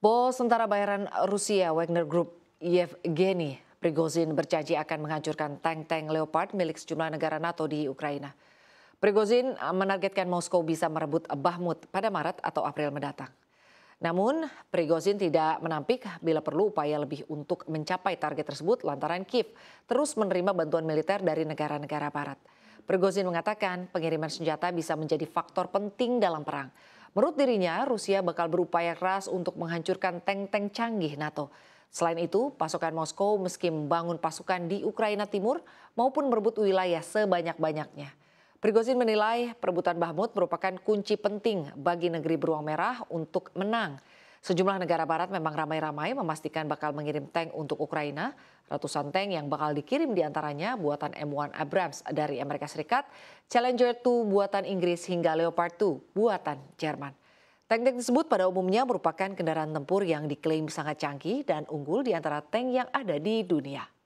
Bos tentara bayaran Rusia Wagner Group Yevgeny Prigozhin berjanji akan menghancurkan tank-tank Leopard milik sejumlah negara NATO di Ukraina. Prigozhin eh, menargetkan Moskow bisa merebut Bahmut pada Maret atau April mendatang. Namun, Prigozhin tidak menampik bila perlu upaya lebih untuk mencapai target tersebut lantaran Kiev terus menerima bantuan militer dari negara-negara barat. Prigozhin mengatakan pengiriman senjata bisa menjadi faktor penting dalam perang. Menurut dirinya, Rusia bakal berupaya keras untuk menghancurkan tank-tank canggih NATO. Selain itu, pasukan Moskow meski membangun pasukan di Ukraina Timur maupun merebut wilayah sebanyak-banyaknya. Prigozhin menilai perebutan Bahmut merupakan kunci penting bagi negeri beruang merah untuk menang. Sejumlah negara barat memang ramai-ramai memastikan bakal mengirim tank untuk Ukraina. Ratusan tank yang bakal dikirim diantaranya buatan M1 Abrams dari Amerika Serikat, Challenger 2 buatan Inggris hingga Leopard 2 buatan Jerman. Tank-tank tersebut pada umumnya merupakan kendaraan tempur yang diklaim sangat canggih dan unggul di antara tank yang ada di dunia.